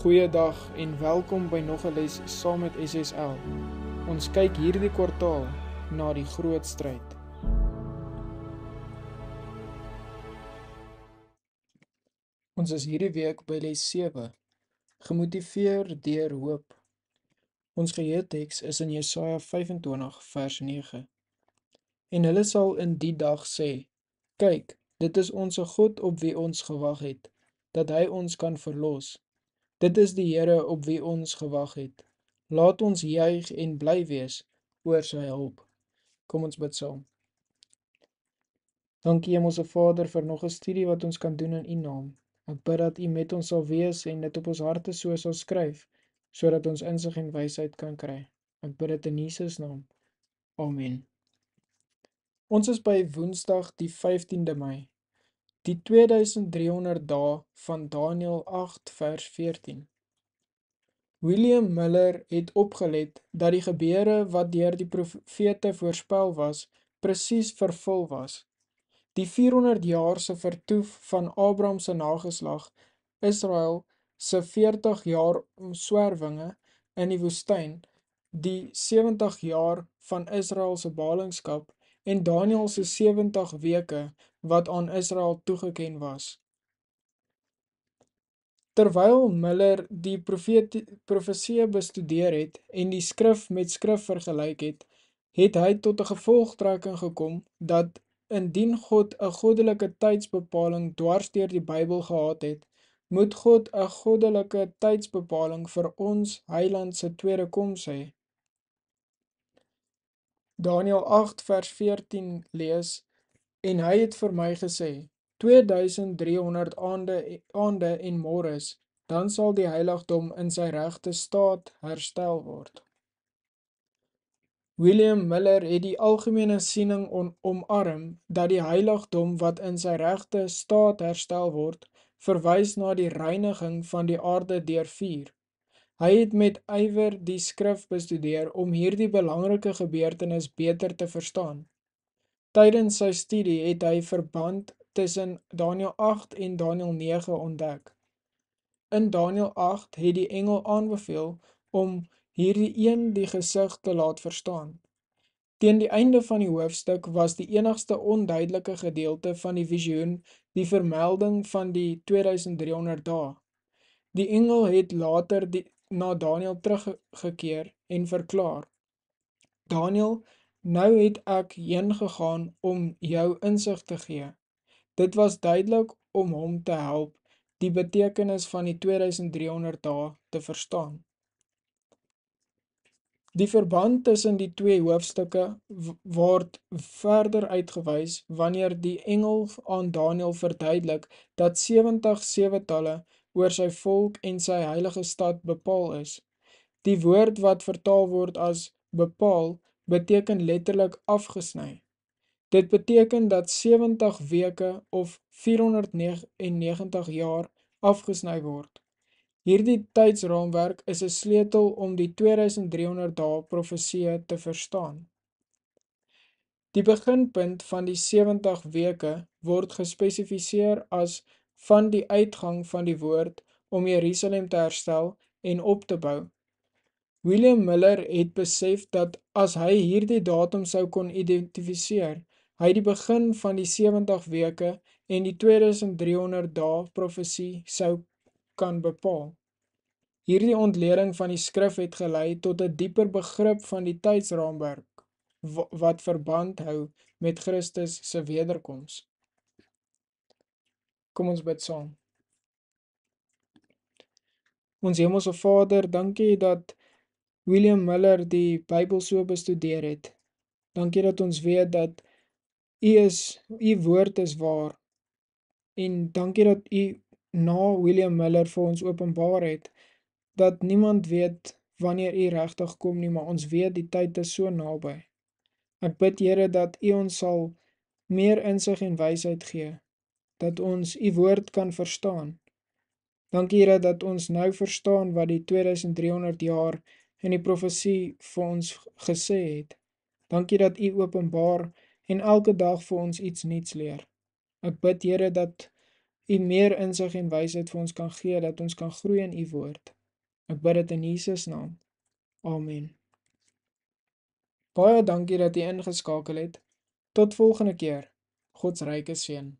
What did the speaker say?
Goeiedag en welkom by nog 'n les saam met SSL. Ons kyk hierdie kwartaal na die groot stryd. Ons is hierdie week by les 7. Gemotiveer deur hoop. Ons geheeteks is in Jesaja 25 vers 9. En hulle sal in die dag sê: "Kyk, dit is ons God op wie ons gewag het." dat hy ons kan verlos Dit is die Here op wie ons gewag het. Laat ons juig en bly wees oor sy hulp. Kom ons bid saam. Dankie Hemelse Vader vir nog 'n studie wat ons kan doen in U naam. Ek bid dat U met ons sal wees en dit op ons harte so sal skryf sodat ons insig en wysheid kan kry. Ek bid dit in Jesus naam. Amen. Ons is by Woensdag die 15de Mei. Die 2300 dae van Daniel 8 vers 14. William Miller het opgelet dat die gebeure wat deur die profete voorspel was, presies vervul was. Die 400 jaar se vertoef van Abraham se nageslag, Israel se 40 jaar swerwinge in die woestyn, die 70 jaar van Israel se ballingskap en Daniel se 70 weke wat aan Israel toegeken was. Terwyl Miller die profeesie bestudeer het en die skrif met skrif vergelyk het, het hy tot 'n gevolgtrekking gekom dat indien God 'n goddelike tydsbepaling dwars deur die Bybel gehad het, moet God 'n goddelike tydsbepaling vir ons heiland se tweede koms hê. Daniël 8 vers 14 lees En hy het vir my gesê, 2300 aande, aande en morris, dan sal die heiligdom in sy rechte staat herstel word. William Miller het die algemene siening on, omarm dat die heiligdom wat in sy rechte staat herstel word, verwys na die reiniging van die aarde deur vier. Hy het met ywer die skrif bestudeer om hierdie belangrike gebeurtenis beter te verstaan. Tydens sy studie het hy verband tussen Daniël 8 en Daniël 9 ontdek. In Daniël 8 het die engel aanbeveel om hierdie een die gesig te laat verstaan. Teen die einde van die hoofstuk was die enigste onduidelike gedeelte van die visioen die vermelding van die 2300 dae. Die engel het later die, na Daniël teruggekeer en verklaar: "Daniël, Nou het ek heen gegaan om jou insig te gee. Dit was duidelik om hom te help die betekenis van die 2300 dae te verstaan. Die verband tussen die twee hoofstukke word verder uitgewys wanneer die engel aan Daniël verduidelik dat 70 sewetalle oor sy volk en sy heilige stad bepaal is. Die woord wat vertaal word as bepaal beteken letterlik afgesny. Dit beteken dat 70 weke of 499 jaar afgesny word. Hierdie tydsraamwerk is 'n sleutel om die 2300 dae profesie te verstaan. Die beginpunt van die 70 weke word gespesifiseer as van die uitgang van die woord om Jerusalem te herstel en op te bou William Miller het besef dat as hy hierdie datum sou kon identifiseer, hy die begin van die 70 weke en die 2300 dae profesie sou kan bepaal. Hierdie ontleding van die skrif het gelei tot 'n dieper begrip van die tydsraamwerk wat verband hou met Christus se wederkoms. Kom ons bid saam. Ons Hemelse Vader, dankie dat William Miller die Bybel so bestudeer het. Dankie dat ons weet dat U is U woord is waar. En dankie dat U na William Miller vir ons openbaar het dat niemand weet wanneer U regtig kom nie, maar ons weet die tyd is so naby. Ek bid Here dat U ons sal meer insig en wysheid gee dat ons U woord kan verstaan. Dankie Here dat ons nou verstaan wat die 2300 jaar en die profesie vir ons gesê het. Dankie dat u openbaar en elke dag vir ons iets nuuts leer. Ek bid Here dat u meer insig en wysheid vir ons kan gee dat ons kan groei in u woord. Ek bid dit in Jesus naam. Amen. Baie dankie dat u ingeskakel het. Tot volgende keer. God se ryke seën.